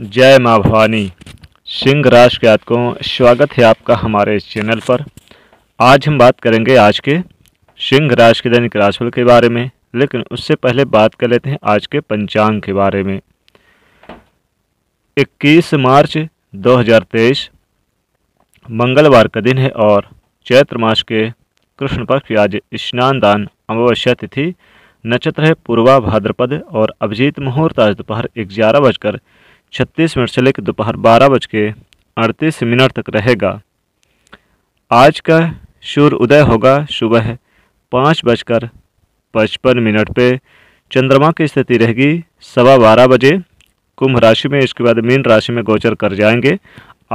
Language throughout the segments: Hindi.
जय माँ भवानी सिंह राज के को स्वागत है आपका हमारे इस चैनल पर आज हम बात करेंगे आज के सिंह राज के दैनिक राशिफल के बारे में लेकिन उससे पहले बात कर लेते हैं आज के पंचांग के बारे में 21 मार्च 2023 मंगलवार का दिन है और चैत्र मास के कृष्ण पक्ष आज स्नान दान अमावस्या तिथि नक्षत्र है पूर्वा भाद्रपद और अभिजीत मुहूर्त आज दोपहर ग्यारह बजकर छत्तीस मिनट से लेकर दोपहर बारह बज के अड़तीस मिनट तक रहेगा आज का सूर्य उदय होगा सुबह पाँच बजकर पचपन मिनट पे चंद्रमा की स्थिति रहेगी सवा बारह बजे कुंभ राशि में इसके बाद मीन राशि में गोचर कर जाएंगे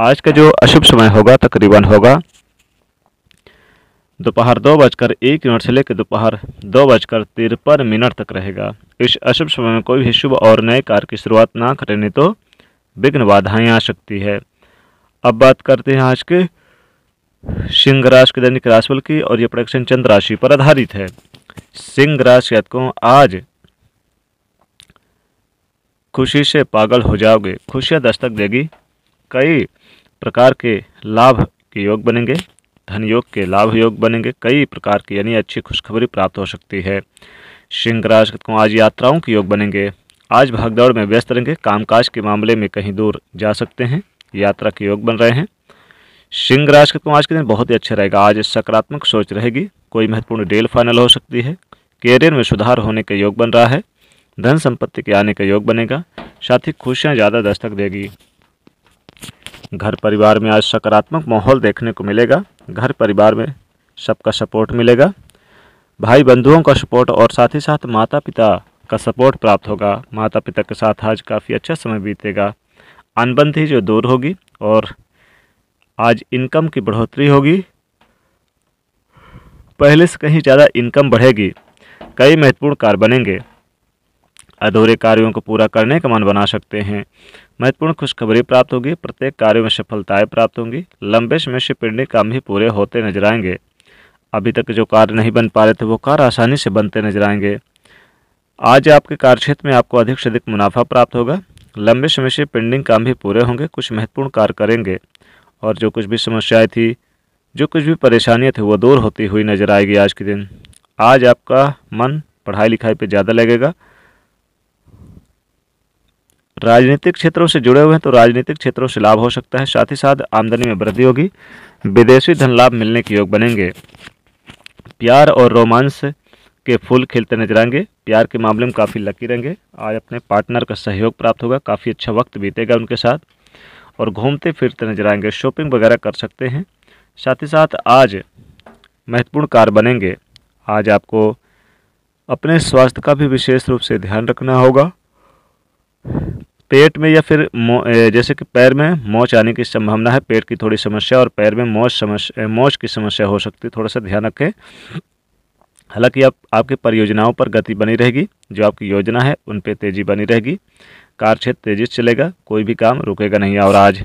आज का जो अशुभ समय होगा तकरीबन होगा दोपहर दो बजकर एक मिनट से लेकर दोपहर दो बजकर तिरपन मिनट तक रहेगा इस अशुभ समय में कोई भी शुभ और नए कार्य की शुरुआत ना करें नहीं तो विघ्न बाधाएं आ सकती है अब बात करते हैं आज के सिंह राशि के दैनिक राशिफल की और ये प्रोडक्शन चंद्र राशि पर आधारित है सिंह राशि जातकों आज खुशी से पागल हो जाओगे खुशियाँ दस्तक देगी कई प्रकार के लाभ के योग बनेंगे धन योग के लाभ योग बनेंगे कई प्रकार की यानी अच्छी खुशखबरी प्राप्त हो सकती है सिंह राशि को आज यात्राओं के योग बनेंगे आज भागदौड़ में व्यस्त रहेंगे कामकाज के मामले में कहीं दूर जा सकते हैं यात्रा के योग बन रहे हैं सिंह राशि का आज के दिन बहुत ही अच्छा रहेगा आज सकारात्मक सोच रहेगी कोई महत्वपूर्ण डील फाइनल हो सकती है कैरियर में सुधार होने का योग बन रहा है धन संपत्ति के आने का योग बनेगा साथ ही खुशियाँ ज़्यादा दस्तक देगी घर परिवार में आज सकारात्मक माहौल देखने को मिलेगा घर परिवार में सबका सपोर्ट मिलेगा भाई बंधुओं का सपोर्ट और साथ ही साथ माता पिता का सपोर्ट प्राप्त होगा माता पिता के साथ आज काफ़ी अच्छा समय बीतेगा अनबंध जो दूर होगी और आज इनकम की बढ़ोतरी होगी पहले से कहीं ज़्यादा इनकम बढ़ेगी कई महत्वपूर्ण कार्य बनेंगे अधूरे कार्यों को पूरा करने का मन बना सकते हैं महत्वपूर्ण खुशखबरी प्राप्त होगी प्रत्येक कार्य में सफलताएं प्राप्त होंगी लंबे समय से पिंडी काम भी पूरे होते नजर आएंगे अभी तक जो कार्य नहीं बन पा रहे थे वो कार्य आसानी से बनते नजर आएंगे आज आपके कार्यक्षेत्र में आपको अधिक से अधिक मुनाफा प्राप्त होगा लंबे समय से पेंडिंग काम भी पूरे होंगे कुछ महत्वपूर्ण कार्य करेंगे और जो कुछ भी समस्याएं थी जो कुछ भी परेशानियाँ थी वो दूर होती हुई नजर आएगी आज के दिन आज आपका मन पढ़ाई लिखाई पे ज़्यादा लगेगा राजनीतिक क्षेत्रों से जुड़े हुए हैं तो राजनीतिक क्षेत्रों से लाभ हो सकता है साथ ही साथ आमदनी में वृद्धि होगी विदेशी धन लाभ मिलने के योग बनेंगे प्यार और रोमांस के फूल खेलते नजर आएंगे प्यार के मामले में काफ़ी लकी रहेंगे आज अपने पार्टनर का सहयोग प्राप्त होगा काफ़ी अच्छा वक्त बीतेगा उनके साथ और घूमते फिरते नजर आएंगे शॉपिंग वगैरह कर सकते हैं साथ ही साथ आज महत्वपूर्ण कार बनेंगे आज आपको अपने स्वास्थ्य का भी विशेष रूप से ध्यान रखना होगा पेट में या फिर जैसे कि पैर में मोच आने की संभावना है पेट की थोड़ी समस्या और पैर में मोच समस्या मोच की समस्या हो सकती है थोड़ा सा ध्यान रखें हालांकि अब आपके परियोजनाओं पर गति बनी रहेगी जो आपकी योजना है उन पर तेज़ी बनी रहेगी कार्य क्षेत्र तेज़ी से चलेगा कोई भी काम रुकेगा नहीं और आज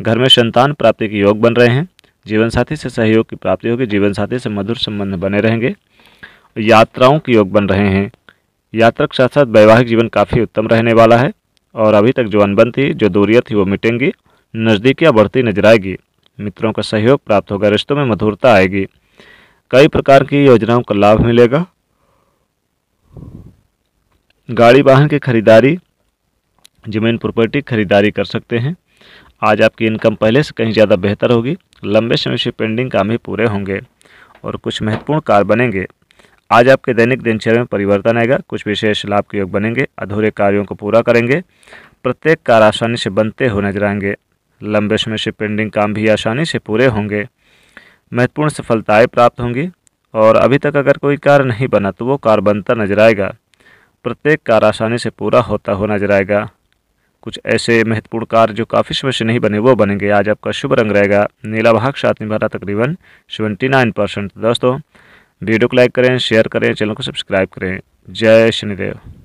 घर में संतान प्राप्ति के योग बन रहे हैं जीवन साथी से सहयोग की प्राप्ति होगी जीवन साथी से मधुर संबंध बने रहेंगे यात्राओं के योग बन रहे हैं यात्रा के साथ साथ वैवाहिक जीवन काफ़ी उत्तम रहने वाला है और अभी तक जो अनबन थी जो दूरियाँ थी वो मिटेंगी नज़दीकियाँ बढ़ती नजर आएगी मित्रों का सहयोग प्राप्त होगा रिश्तों में मधुरता आएगी कई प्रकार की योजनाओं का लाभ मिलेगा गाड़ी वाहन की खरीदारी जमीन प्रॉपर्टी खरीदारी कर सकते हैं आज आपकी इनकम पहले से कहीं ज़्यादा बेहतर होगी लंबे समय से पेंडिंग काम ही पूरे होंगे और कुछ महत्वपूर्ण कार्य बनेंगे आज आपके दैनिक दिनचर्या में परिवर्तन आएगा कुछ विशेष लाभ के योग बनेंगे अधूरे कार्यों को पूरा करेंगे प्रत्येक कार आसानी से बनते हुए नजर आएंगे लंबे समय से पेंडिंग काम भी आसानी से पूरे होंगे महत्वपूर्ण सफलताएं प्राप्त होंगी और अभी तक अगर कोई कार्य नहीं बना तो वो कार बनता नजर आएगा प्रत्येक कार आसानी से पूरा होता हुआ नजर आएगा कुछ ऐसे महत्वपूर्ण कार्य जो काफ़ी समय से नहीं बने वो बनेंगे आज आपका शुभ रंग रहेगा नीला भाग साथ निभा तकरीबन सेवेंटी नाइन परसेंट दोस्तों वीडियो को लाइक करें शेयर करें चैनल को सब्सक्राइब करें जय शनिदेव